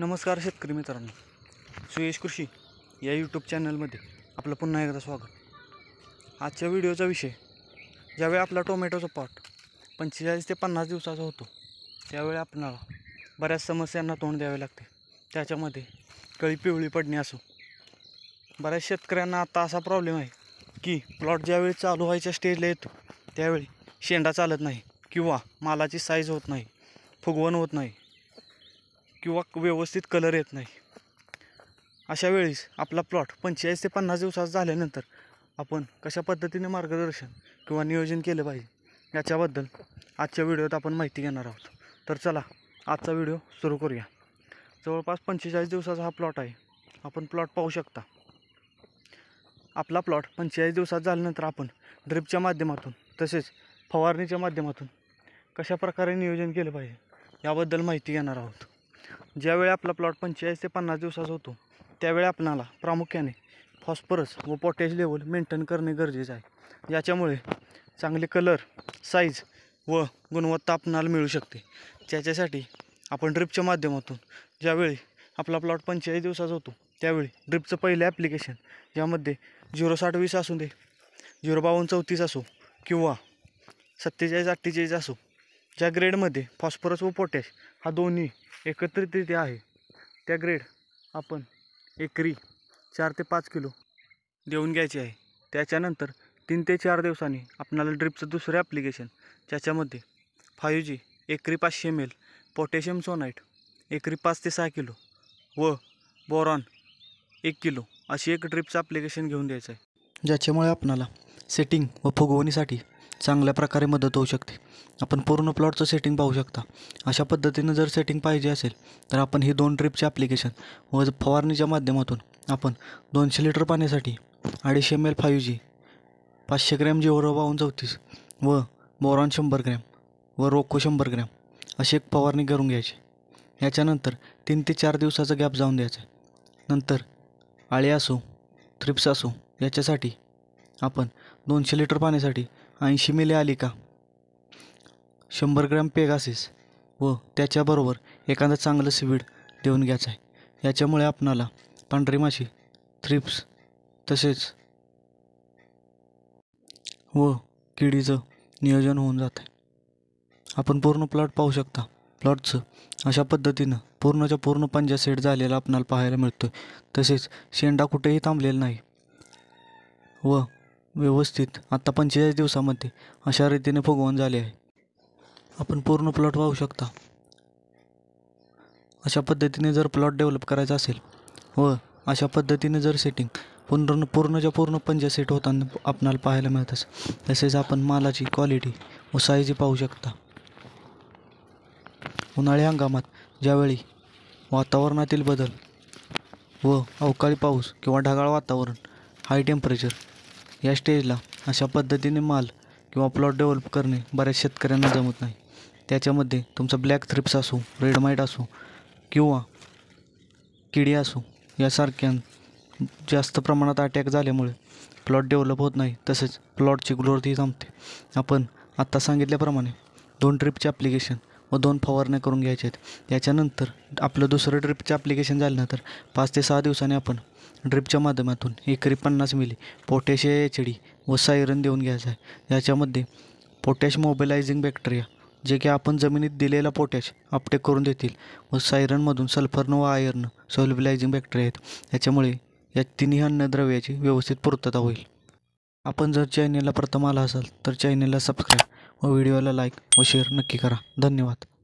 नमस्कार शेतकरी मित्रांनो सुयेश कृषी या यूट्यूब चॅनलमध्ये आपलं पुन्हा एकदा स्वागत आजच्या व्हिडिओचा विषय ज्यावेळी आपला टोमॅटोचा पॉट पंचेचाळीस ते पन्नास दिवसाचा होतो त्यावेळी आपल्याला बऱ्याच समस्यांना तोंड द्यावे लागते त्याच्यामध्ये कळी पिवळी पडणे असो बऱ्याच शेतकऱ्यांना आता असा प्रॉब्लेम आहे की प्लॉट ज्यावेळी चालू व्हायच्या स्टेजला येतो त्यावेळी शेंडा चालत नाही किंवा मालाची साईज होत नाही फुगवण होत नाही किंवा व्यवस्थित कलर येत नाही अशा वेळेस आपला प्लॉट पंचेचाळीस ते पन्नास दिवसात झाल्यानंतर आपण कशा पद्धतीने मार्गदर्शन किंवा नियोजन केलं पाहिजे याच्याबद्दल आजच्या व्हिडिओत आपण माहिती घेणार आहोत तर चला आजचा व्हिडिओ सुरू करूया जवळपास पंचेचाळीस दिवसाचा हा प्लॉट आहे आपण प्लॉट पाहू शकता आपला प्लॉट पंचेचाळीस दिवसात झाल्यानंतर आपण ड्रिपच्या माध्यमातून तसेच फवारणीच्या माध्यमातून कशा प्रकारे नियोजन केलं पाहिजे याबद्दल माहिती घेणार आहोत ज्यावेळी आपला प्लॉट पंचेचाळीस ते पन्नास दिवसाचा होतो त्यावेळी आपणाला प्रामुख्याने फॉस्फरस व पोटॅश लेवल मेंटेन करणे गरजेचे आहे याच्यामुळे चांगले कलर साईज व गुणवत्ता आपणाला मिळू शकते त्याच्यासाठी आपण ड्रिपच्या माध्यमातून ज्यावेळी आपला प्लॉट पंचेचाळीस दिवसाचा होतो त्यावेळी ड्रिपचं पहिलं ॲप्लिकेशन ज्यामध्ये झिरो साठ वीस असू दे झिरो बावन्न चौतीस असो किंवा सत्तेचाळीस अठ्ठेचाळीस असो ज्या ग्रेडमध्ये फॉस्फरस व पोटॅश हा दोन्ही एकत्रितरित्या आहे त्या ग्रेड आपण एकरी चार ते पाच किलो देऊन घ्यायची आहे त्याच्यानंतर तीन ते चार दिवसांनी आपणाला ड्रिपचं दुसरं ॲप्लिकेशन ज्याच्यामध्ये फायू जी एकरी पाचशे एम एल पोटॅशियम सोनाईट एकरी पाच ते सहा किलो व बोरॉन एक किलो अशी एक ड्रिपचं ॲप्लिकेशन घेऊन द्यायचं आहे ज्याच्यामुळे आपणाला सेटिंग व फुगवणीसाठी चांगल्या प्रकारे मदत होऊ शकते आपण पूर्ण प्लॉटचं सेटिंग पाहू शकता अशा पद्धतीनं जर सेटिंग पाहिजे असेल तर आपण ही दोन ट्रिपचे ॲप्लिकेशन व फवारणीच्या माध्यमातून आपण दोनशे लिटर पाण्यासाठी अडीचशे एम एल फायू जी पाचशे ग्रॅम जेवरा बावून चौतीस व बोरॉन शंभर ग्रॅम व रोको शंभर ग्रॅम अशी एक फवारणी करून घ्यायची याच्यानंतर तीन ते चार दिवसाचा गॅप जाऊन द्यायचा नंतर आळी असो थ्रिप्स असो याच्यासाठी आपण दोनशे लिटर पाण्यासाठी ऐंशी मिले का शंभर ग्रॅम पेगासिस व त्याच्याबरोबर एखादं चांगलं सीवीड देऊन घ्यायचं आहे याच्यामुळे आपणाला पांढरी माशी थ्रिप्स तसेच व किडीचं नियोजन होऊन जात आहे आपण पूर्ण प्लॉट पाहू शकता प्लॉटचं अशा पद्धतीनं पूर्णच्या पूर्ण पंजा सेट झालेला आपणाला पाहायला मिळतो तसेच शेंडा कुठेही थांबलेला नाही व व्यवस्थित आत्ता पंचेचाळीस दिवसामध्ये अशा रीतीने फुगवण झाले आहे आपण पूर्ण प्लॉट वाहू शकता अशा पद्धतीने जर प्लॉट डेव्हलप करायचा असेल व अशा पद्धतीने जर सेटिंग पूर्ण पूर्णच्या पूर्ण पंजा सेट होताना आपणाला पाहायला मिळतच तसेच आपण मालाची क्वालिटी व साईजही पाहू शकता उन्हाळी हंगामात ज्यावेळी वातावरणातील बदल व अवकाळी पाऊस किंवा ढगाळ वातावरण हाय टेम्परेचर या स्टेजला अशा पद्धतीने माल किंवा प्लॉट डेव्हलप करणे बऱ्याच शेतकऱ्यांना जमत नाही त्याच्यामध्ये तुमचा ब्लॅक थ्रिप्स असो रेड माईट असो किंवा किडी असो यासारख्या जास्त प्रमाणात अटॅक झाल्यामुळे प्लॉट डेव्हलप होत नाही तसेच प्लॉटची ग्लोरती थांबते आपण आत्ता सांगितल्याप्रमाणे दोन ट्रिपचे ॲप्लिकेशन व दोन फवारण्या करून घ्यायचे आहेत याच्यानंतर आपलं दुसरं ट्रिपचे ॲप्लिकेशन तर पाच ते सहा दिवसांनी आपण ड्रिपच्या माध्यमातून एकरी पन्नास मिली पोटॅश एच डी व सायरन देऊन घ्यायचं आहे याच्यामध्ये पोटॅश मोबिलायझिंग बॅक्टेरिया जे की आपण जमिनीत दिलेला पोटॅश अपटेक करून देतील व सायरनमधून सल्फरनं व आयर्न सोल्बिलायझिंग बॅक्टेरिया आहेत याच्यामुळे या तिन्ही अन्नद्रव्याची व्यवस्थित पूर्तता होईल आपण जर चॅनेलला प्रथम आला असाल तर चॅनेलला सबस्क्राईब व व्हिडिओला लाईक व शेअर नक्की करा धन्यवाद